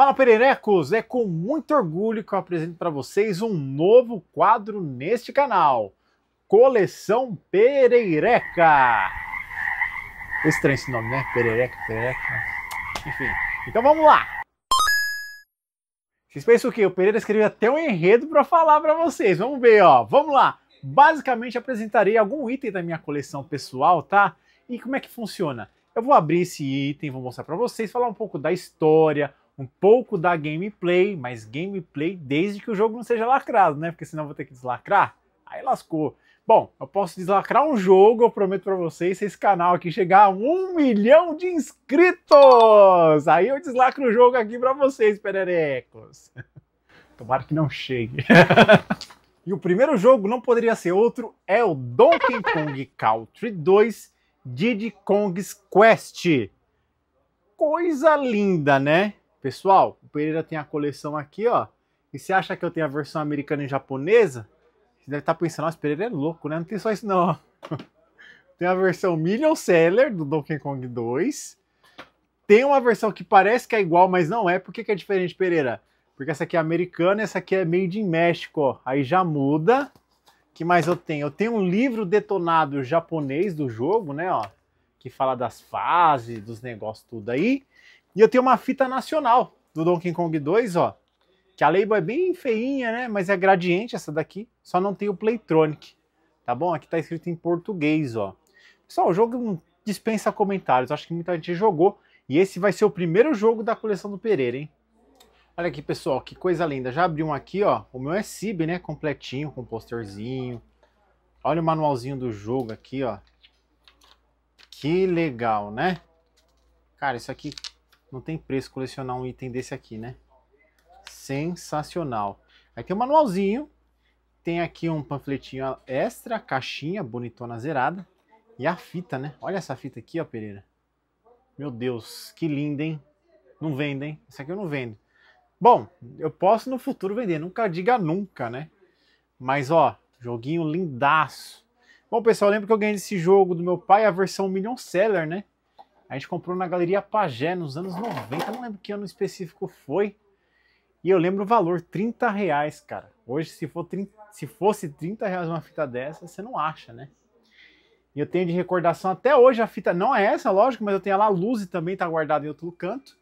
Fala Pererecos, é com muito orgulho que eu apresento para vocês um novo quadro neste canal, Coleção Pereireca. Estranho esse nome, né? Pereireca, Pereireca, enfim. Então vamos lá. Vocês pensam o quê? O Pereira escreveu até um enredo para falar para vocês. Vamos ver, ó. Vamos lá. Basicamente apresentarei algum item da minha coleção pessoal, tá? E como é que funciona? Eu vou abrir esse item, vou mostrar para vocês, falar um pouco da história, um pouco da gameplay, mas gameplay desde que o jogo não seja lacrado, né? Porque senão vou ter que deslacrar. Aí lascou. Bom, eu posso deslacrar um jogo, eu prometo para vocês, se esse canal aqui chegar a um milhão de inscritos, aí eu deslacro o jogo aqui para vocês, pererecos. Tomara que não chegue. e o primeiro jogo não poderia ser outro, é o Donkey Kong Country 2 Diddy Kong's Quest. Coisa linda, né? Pessoal, o Pereira tem a coleção aqui, ó. E você acha que eu tenho a versão americana e japonesa? Você deve estar tá pensando, nossa, Pereira é louco, né? Não tem só isso não, Tem a versão Million Seller do Donkey Kong 2. Tem uma versão que parece que é igual, mas não é. Por que, que é diferente, Pereira? Porque essa aqui é americana, essa aqui é made in México, ó. Aí já muda. que mais eu tenho? Eu tenho um livro detonado japonês do jogo, né, ó. Que fala das fases, dos negócios, tudo aí. E eu tenho uma fita nacional do Donkey Kong 2, ó. Que a label é bem feinha, né? Mas é gradiente essa daqui, só não tem o Playtronic. Tá bom? Aqui tá escrito em português, ó. Pessoal, o jogo dispensa comentários. Acho que muita gente jogou. E esse vai ser o primeiro jogo da coleção do Pereira, hein? Olha aqui, pessoal, que coisa linda. Já abri um aqui, ó. O meu é Cib, né? Completinho, com posterzinho. Olha o manualzinho do jogo aqui, ó. Que legal, né? Cara, isso aqui não tem preço colecionar um item desse aqui, né? Sensacional. Aqui é um manualzinho. Tem aqui um panfletinho extra, caixinha bonitona zerada. E a fita, né? Olha essa fita aqui, ó, Pereira. Meu Deus, que linda, hein? Não vendo, hein? Essa aqui eu não vendo. Bom, eu posso no futuro vender, nunca diga nunca, né? Mas ó, joguinho lindaço. Bom, pessoal, lembra que eu ganhei esse jogo do meu pai, a versão Million Seller, né? A gente comprou na Galeria Pajé nos anos 90, não lembro que ano específico foi. E eu lembro o valor, 30 reais, cara. Hoje, se, for 30, se fosse 30 reais uma fita dessa, você não acha, né? E eu tenho de recordação até hoje a fita, não é essa, lógico, mas eu tenho a La Luz também tá guardada em outro canto.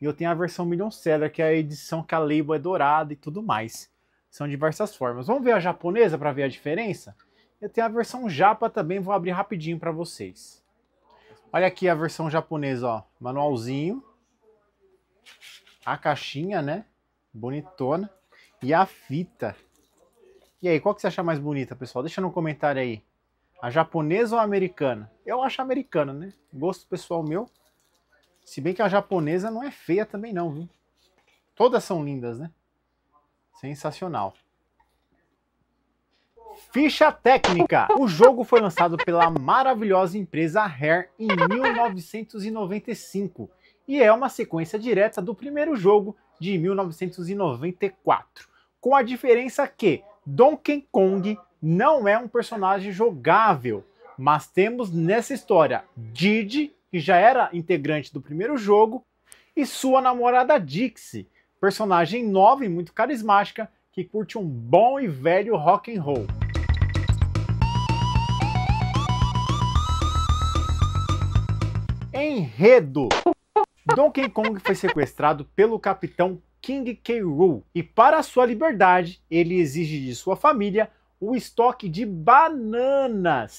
E eu tenho a versão Million Seller, que é a edição que a label é dourada e tudo mais. São diversas formas. Vamos ver a japonesa para ver a diferença? Eu tenho a versão japa também, vou abrir rapidinho para vocês. Olha aqui a versão japonesa, ó. Manualzinho. A caixinha, né? Bonitona. E a fita. E aí, qual que você acha mais bonita, pessoal? Deixa no comentário aí. A japonesa ou a americana? Eu acho americana, né? Gosto pessoal meu. Se bem que a japonesa não é feia também não, viu? Todas são lindas, né? Sensacional. Ficha técnica. O jogo foi lançado pela maravilhosa empresa Rare em 1995 e é uma sequência direta do primeiro jogo de 1994, com a diferença que Donkey Kong não é um personagem jogável, mas temos nessa história Didi, que já era integrante do primeiro jogo, e sua namorada Dixie, personagem nova e muito carismática que curte um bom e velho rock and roll. enredo. Donkey Kong foi sequestrado pelo capitão King K. Rool e para sua liberdade, ele exige de sua família o estoque de bananas.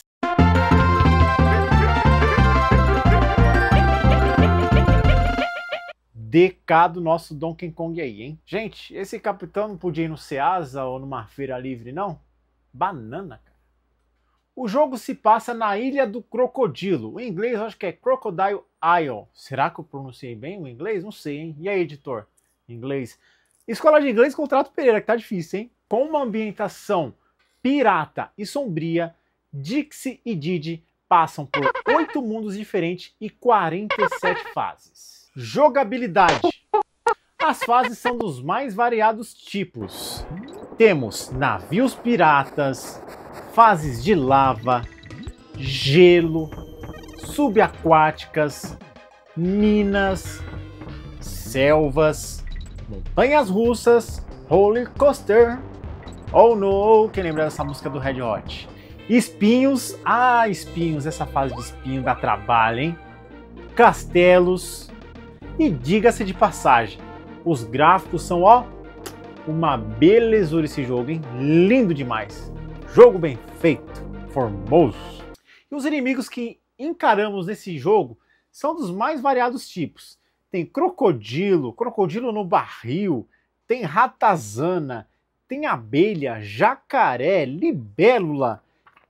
decado nosso Donkey Kong aí, hein? Gente, esse capitão não podia ir no Ceasa ou numa feira livre, não? Banana, cara. O jogo se passa na Ilha do Crocodilo. Em inglês, eu acho que é Crocodile Isle. Será que eu pronunciei bem o inglês? Não sei, hein? E aí, editor? Inglês. Escola de inglês contrato Pereira, que tá difícil, hein? Com uma ambientação pirata e sombria, Dixie e Didi passam por oito mundos diferentes e 47 fases. Jogabilidade. As fases são dos mais variados tipos. Temos navios piratas, fases de lava, gelo, subaquáticas, minas, selvas, montanhas russas, roller coaster. Oh no, quem lembra dessa música do Red Hot? Espinhos, ah, espinhos, essa fase de espinho dá trabalho, hein? Castelos. E diga-se de passagem, os gráficos são ó uma belezura esse jogo, hein? Lindo demais. Jogo bem feito, formoso. E os inimigos que encaramos nesse jogo são dos mais variados tipos. Tem crocodilo, crocodilo no barril, tem ratazana, tem abelha, jacaré, libélula,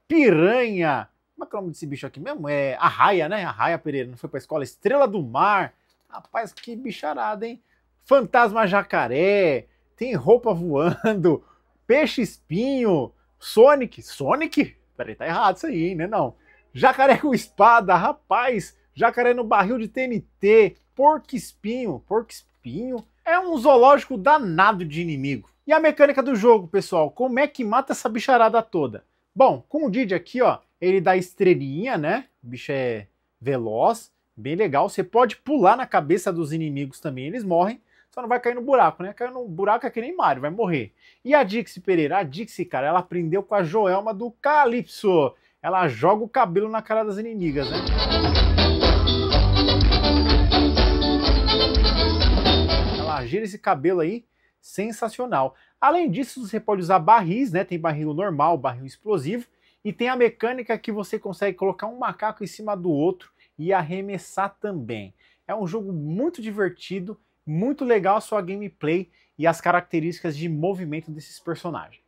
piranha. Como é que é o nome desse bicho aqui mesmo? É arraia, né? Arraia Pereira, não foi pra escola? Estrela do mar. Rapaz, que bicharada, hein? Fantasma jacaré, tem roupa voando, peixe espinho, Sonic, Sonic? Peraí, tá errado isso aí, né? Não. Jacaré com espada, rapaz. Jacaré no barril de TNT. Porco espinho, porco espinho. É um zoológico danado de inimigo. E a mecânica do jogo, pessoal? Como é que mata essa bicharada toda? Bom, com o Didi aqui, ó, ele dá estrelinha, né? O bicho é veloz, bem legal. Você pode pular na cabeça dos inimigos também, eles morrem. Só não vai cair no buraco, né? Caiu no buraco é que nem Mário, vai morrer. E a Dixie Pereira? A Dixie, cara, ela aprendeu com a Joelma do Calypso. Ela joga o cabelo na cara das inimigas, né? Ela gira esse cabelo aí, sensacional. Além disso, você pode usar barris, né? Tem barril normal, barril explosivo. E tem a mecânica que você consegue colocar um macaco em cima do outro e arremessar também. É um jogo muito divertido muito legal a sua gameplay e as características de movimento desses personagens.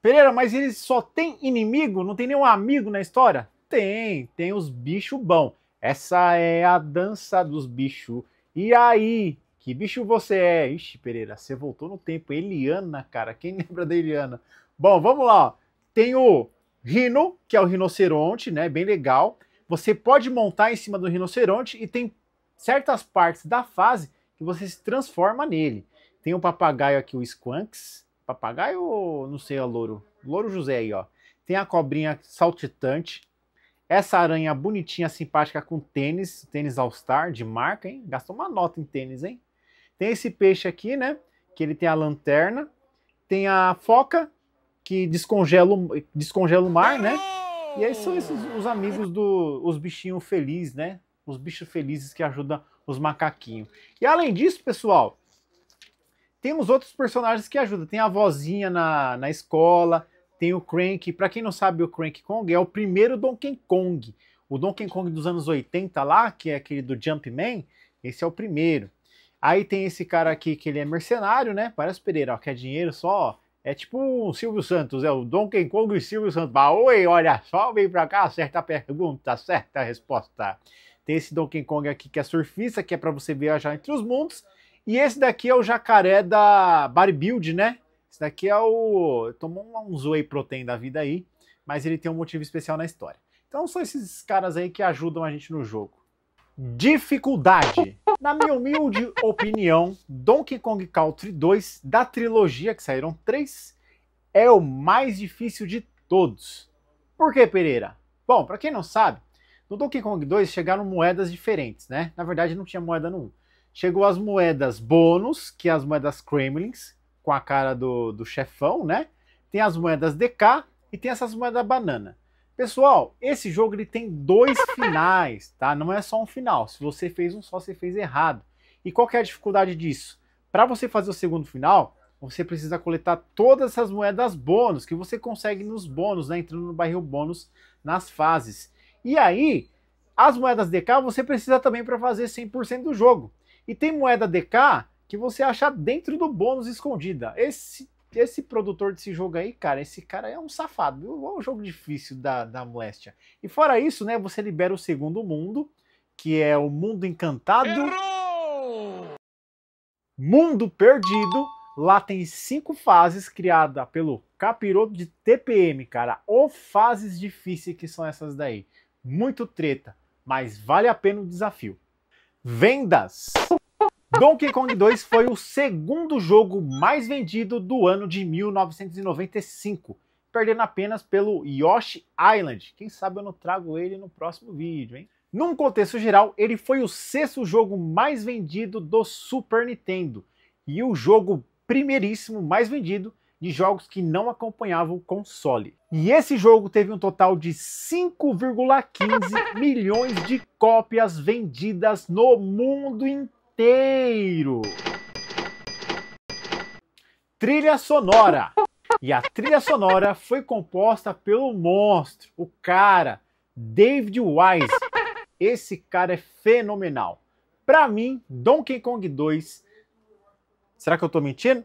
Pereira, mas eles só tem inimigo? Não tem nenhum amigo na história? Tem, tem os bicho bom. Essa é a dança dos bichos. E aí, que bicho você é? Ixi, Pereira, você voltou no tempo. Eliana, cara, quem lembra da Eliana? Bom, vamos lá. Tem o rino, que é o rinoceronte, né? Bem legal. Você pode montar em cima do rinoceronte e tem certas partes da fase e você se transforma nele. Tem o um papagaio aqui, o Squanks. Papagaio ou não sei, o louro? Louro José aí, ó. Tem a cobrinha saltitante. Essa aranha bonitinha, simpática, com tênis. Tênis All Star, de marca, hein? Gastou uma nota em tênis, hein? Tem esse peixe aqui, né? Que ele tem a lanterna. Tem a foca, que descongela, descongela o mar, né? E aí são esses os amigos dos do, bichinhos felizes, né? Os bichos felizes que ajudam os macaquinhos. E além disso, pessoal, temos outros personagens que ajudam. Tem a vozinha na, na escola, tem o Crank. Para quem não sabe, o Crank Kong é o primeiro Donkey Kong. O Donkey Kong dos anos 80 lá, que é aquele do Jumpman, esse é o primeiro. Aí tem esse cara aqui que ele é mercenário, né? Parece Pereira, ó, quer dinheiro só, É tipo o Silvio Santos, é o Donkey Kong e Silvio Santos. Bah, oi, olha só, vem pra cá, certa pergunta, certa resposta. Tem esse Donkey Kong aqui que é surfista, que é para você viajar entre os mundos. E esse daqui é o jacaré da Body Build, né? Esse daqui é o. Tomou um Zoe Protein da vida aí, mas ele tem um motivo especial na história. Então são esses caras aí que ajudam a gente no jogo. Dificuldade. Na minha humilde opinião, Donkey Kong Country 2, da trilogia, que saíram três, é o mais difícil de todos. Por que, Pereira? Bom, para quem não sabe, no Donkey Kong 2 chegaram moedas diferentes, né? Na verdade não tinha moeda no 1. Chegou as moedas bônus, que é as moedas Kremlins, com a cara do, do chefão, né? Tem as moedas DK e tem essas moedas banana. Pessoal, esse jogo ele tem dois finais, tá? Não é só um final. Se você fez um só, você fez errado. E qual é a dificuldade disso? Para você fazer o segundo final, você precisa coletar todas essas moedas bônus que você consegue nos bônus, né? entrando no barril bônus nas fases. E aí, as moedas DK você precisa também para fazer 100% do jogo. E tem moeda DK que você acha dentro do bônus escondida. Esse, esse produtor desse jogo aí, cara, esse cara é um safado. É um jogo difícil da, da moléstia. E fora isso, né, você libera o segundo mundo, que é o mundo encantado. Errou! Mundo perdido. Lá tem cinco fases criada pelo Capiroto de TPM, cara. Ou fases difíceis que são essas daí muito treta, mas vale a pena o desafio. Vendas! Donkey Kong 2 foi o segundo jogo mais vendido do ano de 1995, perdendo apenas pelo Yoshi Island. Quem sabe eu não trago ele no próximo vídeo, hein? Num contexto geral, ele foi o sexto jogo mais vendido do Super Nintendo e o jogo primeiríssimo mais vendido de jogos que não acompanhavam o console. E esse jogo teve um total de 5,15 milhões de cópias vendidas no mundo inteiro. Trilha sonora. E a trilha sonora foi composta pelo monstro, o cara, David Wise. Esse cara é fenomenal. Para mim, Donkey Kong 2. Será que eu tô mentindo?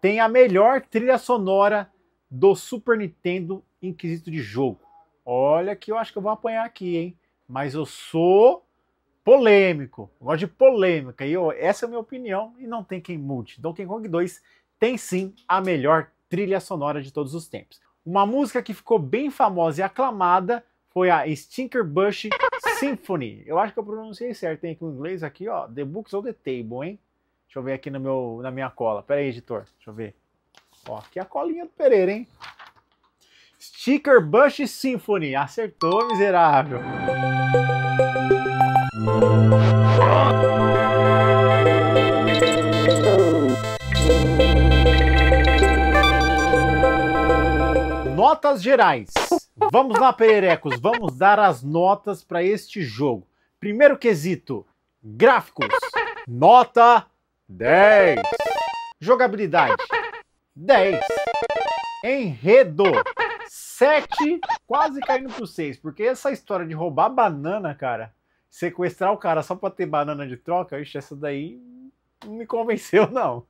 tem a melhor trilha sonora do Super Nintendo em quesito de jogo. Olha que eu acho que eu vou apanhar aqui, hein? Mas eu sou polêmico, eu gosto de polêmica. E eu, essa é a minha opinião e não tem quem mude. Donkey Kong 2 tem sim a melhor trilha sonora de todos os tempos. Uma música que ficou bem famosa e aclamada foi a Stinker Bush Symphony. Eu acho que eu pronunciei certo, Tem aqui o inglês aqui, ó, The Books on the Table, hein? Deixa eu ver aqui no meu, na minha cola. Pera aí, editor. Deixa eu ver. Ó, aqui é a colinha do Pereira, hein? Sticker Bush Symphony. Acertou, miserável. Notas gerais. Vamos lá, pererecos. Vamos dar as notas para este jogo. Primeiro quesito: gráficos. Nota 10. Jogabilidade, 10. Enredo, 7. Quase caindo pro 6, porque essa história de roubar banana, cara, sequestrar o cara só pra ter banana de troca, ixi, essa daí não me convenceu, não.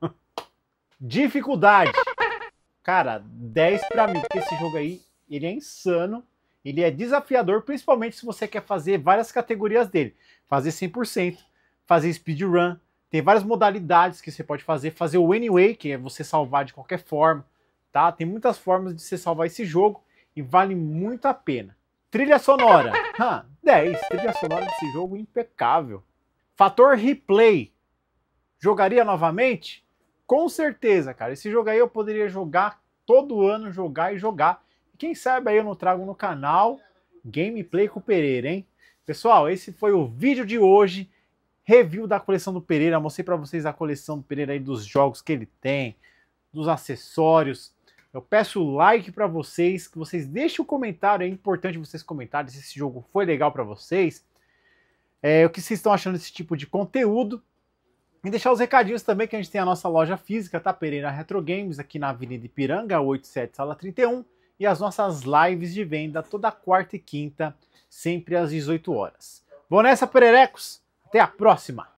Dificuldade. Cara, 10 pra mim, porque esse jogo aí, ele é insano. Ele é desafiador, principalmente se você quer fazer várias categorias dele. Fazer 100%, fazer speedrun, tem várias modalidades que você pode fazer. Fazer o Anyway, que é você salvar de qualquer forma, tá? Tem muitas formas de você salvar esse jogo e vale muito a pena. Trilha sonora. Hã, 10. Trilha sonora desse jogo impecável. Fator replay. Jogaria novamente? Com certeza, cara. Esse jogo aí eu poderia jogar todo ano, jogar e jogar. Quem sabe aí eu não trago no canal gameplay com o Pereira, hein? Pessoal, esse foi o vídeo de hoje review da coleção do Pereira. Mostrei para vocês a coleção do Pereira aí dos jogos que ele tem, dos acessórios. Eu peço like para vocês, que vocês deixem o um comentário, é importante vocês comentarem se esse jogo foi legal para vocês. É, o que vocês estão achando desse tipo de conteúdo. E deixar os recadinhos também que a gente tem a nossa loja física, tá? Pereira Retro Games, aqui na Avenida Ipiranga, 87, sala 31. E as nossas lives de venda toda quarta e quinta, sempre às 18 horas. Bom nessa, pererecos! Até a próxima!